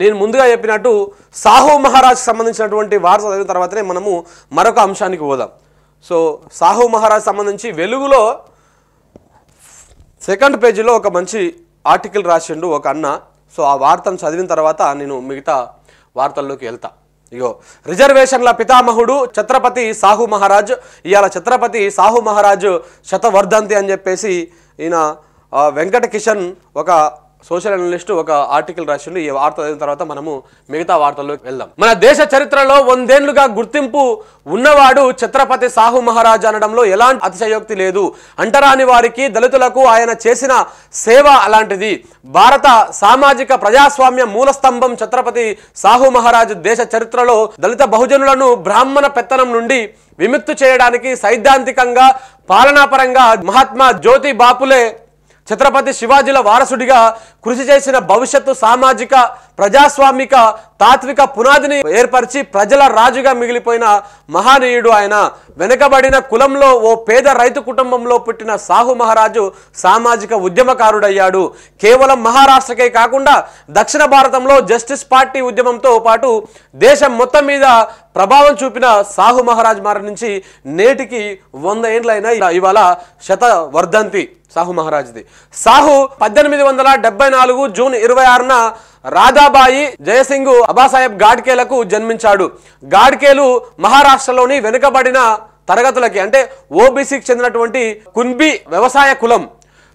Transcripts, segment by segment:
నేను ముందుగా చెప్పినట్టు సాహో మహారాజ్ సంబంధించినటువంటి వార్త చదివిన తర్వాతనే మనము మరొక అంశానికి పోదాం సో సాహో మహారాజ్ సంబంధించి వెలుగులో సెకండ్ పేజీలో ఒక మంచి ఆర్టికల్ రాసిండు ఒక అన్న సో ఆ వార్తను చదివిన తర్వాత నేను మిగతా వార్తల్లోకి వెళ్తా ఇగో రిజర్వేషన్ల పితామహుడు ఛత్రపతి సాహు మహారాజ్ ఇవాళ ఛత్రపతి సాహు మహారాజ్ శతవర్ధంతి అని చెప్పేసి ఈయన వెంకట కిషన్ ఒక సోషల్ అనలిస్ట్ ఒక ఆర్టికల్ రాసిండు ఈ వార్త అయిన తర్వాత మనము మిగతా వార్తల్లోకి వెళ్దాం మన దేశ చరిత్రలో వందేళ్లుగా గుర్తింపు ఉన్నవాడు ఛత్రపతి సాహు మహారాజ్ అనడంలో ఎలాంటి అతిశయోక్తి లేదు అంటరాని వారికి దళితులకు ఆయన చేసిన సేవ అలాంటిది భారత సామాజిక ప్రజాస్వామ్య స్తంభం ఛత్రపతి సాహు మహారాజ్ దేశ చరిత్రలో దళిత బహుజనులను బ్రాహ్మణ పెత్తనం నుండి విముక్తి చేయడానికి సైద్ధాంతికంగా పాలనాపరంగా మహాత్మా జ్యోతి బాపులే ఛత్రపతి శివాజీల వారసుడిగా కృషి చేసిన భవిష్యత్తు సామాజిక ప్రజాస్వామిక తాత్విక పునాదిని ఏర్పరిచి ప్రజల రాజుగా మిగిలిపోయిన మహానీయుడు ఆయన వెనుకబడిన కులంలో ఓ పేద రైతు కుటుంబంలో పుట్టిన సాహు మహారాజు సామాజిక ఉద్యమకారుడయ్యాడు కేవలం మహారాష్ట్రకే కాకుండా దక్షిణ భారతంలో జస్టిస్ పార్టీ ఉద్యమంతో పాటు దేశం మొత్తం మీద ప్రభావం చూపిన సాహు మహారాజ్ నుంచి నేటికి వంద ఏండ్లైన ఇవాళ శత వర్ధంతి సాహు మహారాజ్ది సాహు పద్దెనిమిది వందల డెబ్బై నాలుగు జూన్ ఇరవై ఆరున రాధాబాయి జయసింగ్ అబాసాహెబ్ గాడ్కేలకు జన్మించాడు గాడ్కేలు మహారాష్ట్రలోని వెనుకబడిన తరగతులకి అంటే ఓబీసీకి చెందినటువంటి కున్బి వ్యవసాయ కులం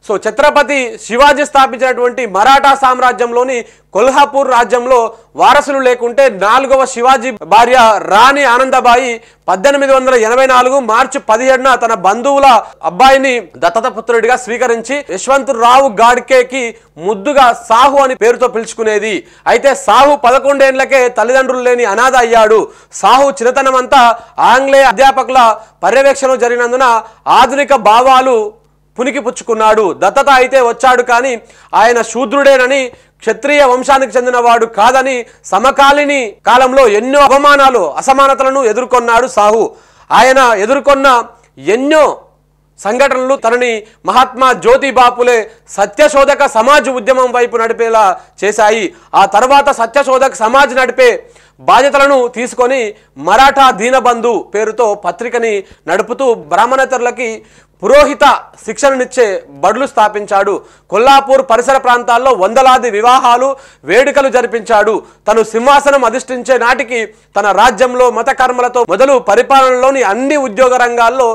సో ఛత్రపతి శివాజీ స్థాపించినటువంటి మరాఠా సామ్రాజ్యంలోని కొల్హాపూర్ రాజ్యంలో వారసులు లేకుంటే నాలుగవ శివాజీ భార్య రాణి ఆనందబాయి పద్దెనిమిది వందల ఎనభై నాలుగు మార్చి పదిహేడున తన బంధువుల అబ్బాయిని దత్తతపుత్రుడిగా పుత్రుడిగా స్వీకరించి యశ్వంతరావు గాడ్కేకి ముద్దుగా సాహు అని పేరుతో పిలుచుకునేది అయితే సాహు పదకొండేండ్లకే తల్లిదండ్రులు లేని అనాథ అయ్యాడు సాహు చిన్నతనమంతా ఆంగ్లేయ అధ్యాపకుల పర్యవేక్షణ జరిగినందున ఆధునిక భావాలు పుణికిపుచ్చుకున్నాడు దత్తత అయితే వచ్చాడు కానీ ఆయన శూద్రుడేనని క్షత్రియ వంశానికి చెందినవాడు కాదని సమకాలిని కాలంలో ఎన్నో అవమానాలు అసమానతలను ఎదుర్కొన్నాడు సాహు ఆయన ఎదుర్కొన్న ఎన్నో సంఘటనలు తనని మహాత్మా జ్యోతిబాపులే సత్యశోధక సమాజ్ ఉద్యమం వైపు నడిపేలా చేశాయి ఆ తర్వాత సత్యశోధక సమాజ్ నడిపే బాధ్యతలను తీసుకొని మరాఠా దీనబంధు పేరుతో పత్రికని నడుపుతూ బ్రాహ్మణేతరులకి పురోహిత శిక్షణనిచ్చే బడులు స్థాపించాడు కొల్లాపూర్ పరిసర ప్రాంతాల్లో వందలాది వివాహాలు వేడుకలు జరిపించాడు తను సింహాసనం అధిష్ఠించే నాటికి తన రాజ్యంలో మత కర్మలతో మొదలు పరిపాలనలోని అన్ని ఉద్యోగ రంగాల్లో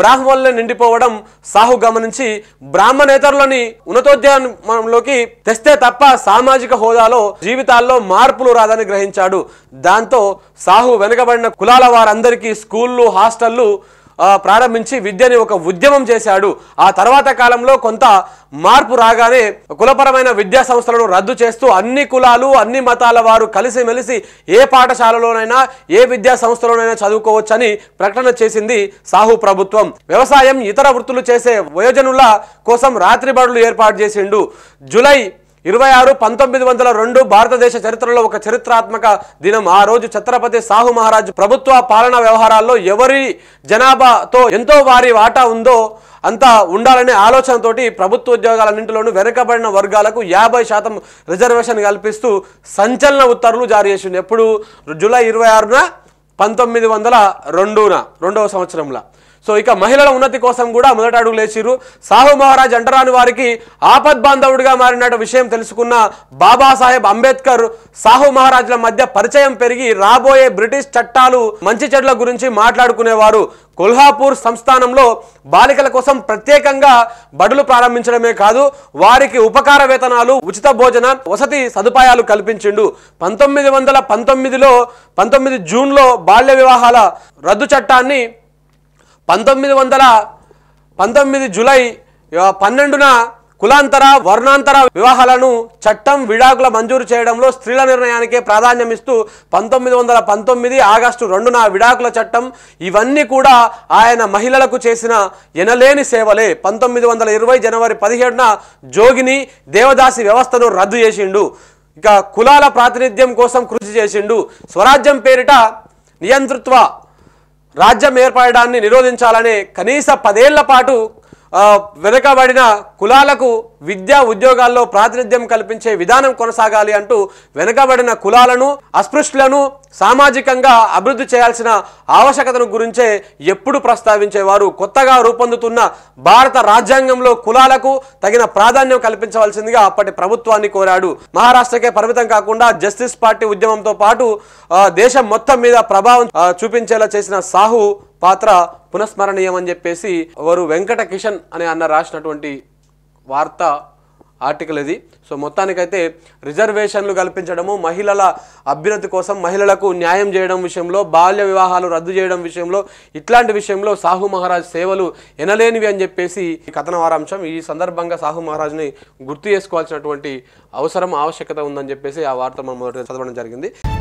బ్రాహ్మణులను నిండిపోవడం సాహు గమనించి బ్రాహ్మణేతరులని ఉన్నతోద్యానంలోకి తెస్తే తప్ప సామాజిక హోదాలో జీవితాల్లో మార్పులు రాదని గ్రహించాడు దాంతో సాహు వెనుకబడిన కులాల వారందరికీ స్కూళ్ళు హాస్టళ్ళు ప్రారంభించి విద్యని ఒక ఉద్యమం చేశాడు ఆ తర్వాత కాలంలో కొంత మార్పు రాగానే కులపరమైన విద్యా సంస్థలను రద్దు చేస్తూ అన్ని కులాలు అన్ని మతాల వారు కలిసిమెలిసి ఏ పాఠశాలలోనైనా ఏ విద్యా సంస్థలోనైనా చదువుకోవచ్చని ప్రకటన చేసింది సాహు ప్రభుత్వం వ్యవసాయం ఇతర వృత్తులు చేసే వయోజనుల కోసం రాత్రి బడులు ఏర్పాటు చేసిండు జులై ఇరవై ఆరు పంతొమ్మిది వందల రెండు భారతదేశ చరిత్రలో ఒక చరిత్రాత్మక దినం ఆ రోజు ఛత్రపతి సాహు మహారాజు ప్రభుత్వ పాలనా వ్యవహారాల్లో ఎవరి జనాభాతో ఎంతో వారి వాటా ఉందో అంతా ఉండాలనే ఆలోచనతోటి ప్రభుత్వ ఉద్యోగాలన్నింటిలోనూ వెనుకబడిన వర్గాలకు యాభై శాతం రిజర్వేషన్ కల్పిస్తూ సంచలన ఉత్తర్వులు జారీ చేసింది ఎప్పుడు జూలై ఇరవై ఆరున పంతొమ్మిది వందల రెండున రెండవ సంవత్సరంలో సో ఇక మహిళల ఉన్నతి కోసం కూడా మొదట అడుగు లేచిరు సాహు మహారాజ్ అంటరాని వారికి ఆపద్ బాంధవుడిగా మారిన విషయం తెలుసుకున్న బాబాసాహెబ్ అంబేద్కర్ సాహు మహారాజుల మధ్య పరిచయం పెరిగి రాబోయే బ్రిటిష్ చట్టాలు మంచి చెడుల గురించి మాట్లాడుకునేవారు కొల్హాపూర్ సంస్థానంలో బాలికల కోసం ప్రత్యేకంగా బడులు ప్రారంభించడమే కాదు వారికి ఉపకార వేతనాలు ఉచిత భోజన వసతి సదుపాయాలు కల్పించిండు పంతొమ్మిది వందల పంతొమ్మిదిలో పంతొమ్మిది జూన్లో బాల్య వివాహాల రద్దు చట్టాన్ని పంతొమ్మిది వందల పంతొమ్మిది జూలై పన్నెండున కులాంతర వర్ణాంతర వివాహాలను చట్టం విడాకుల మంజూరు చేయడంలో స్త్రీల నిర్ణయానికే ప్రాధాన్యం ఇస్తూ పంతొమ్మిది వందల పంతొమ్మిది ఆగస్టు రెండున విడాకుల చట్టం ఇవన్నీ కూడా ఆయన మహిళలకు చేసిన ఎనలేని సేవలే పంతొమ్మిది వందల ఇరవై జనవరి పదిహేడున జోగిని దేవదాసి వ్యవస్థను రద్దు చేసిండు ఇక కులాల ప్రాతినిధ్యం కోసం కృషి చేసిండు స్వరాజ్యం పేరిట నియంతృత్వ రాజ్యం ఏర్పడడాన్ని నిరోధించాలనే కనీస పదేళ్ల పాటు వెనుకబడిన కులాలకు విద్యా ఉద్యోగాల్లో ప్రాతినిధ్యం కల్పించే విధానం కొనసాగాలి అంటూ వెనుకబడిన కులాలను అస్పృశ్యులను సామాజికంగా అభివృద్ధి చేయాల్సిన ఆవశ్యకతను గురించే ఎప్పుడు ప్రస్తావించేవారు కొత్తగా రూపొందుతున్న భారత రాజ్యాంగంలో కులాలకు తగిన ప్రాధాన్యం కల్పించవలసిందిగా అప్పటి ప్రభుత్వాన్ని కోరాడు మహారాష్ట్రకే పరిమితం కాకుండా జస్టిస్ పార్టీ ఉద్యమంతో పాటు దేశం మొత్తం మీద ప్రభావం చూపించేలా చేసిన సాహు పాత్ర పునఃస్మరణీయమని చెప్పేసి వారు వెంకట కిషన్ అని అన్న రాసినటువంటి వార్త ఆర్టికల్ ఇది సో మొత్తానికైతే రిజర్వేషన్లు కల్పించడము మహిళల అభ్యున్నతి కోసం మహిళలకు న్యాయం చేయడం విషయంలో బాల్య వివాహాలు రద్దు చేయడం విషయంలో ఇట్లాంటి విషయంలో సాహు మహారాజ్ సేవలు ఎనలేనివి అని చెప్పేసి కథన వారాంశం ఈ సందర్భంగా సాహు మహారాజ్ని గుర్తు చేసుకోవాల్సినటువంటి అవసరం ఆవశ్యకత ఉందని చెప్పేసి ఆ వార్త మనం చదవడం జరిగింది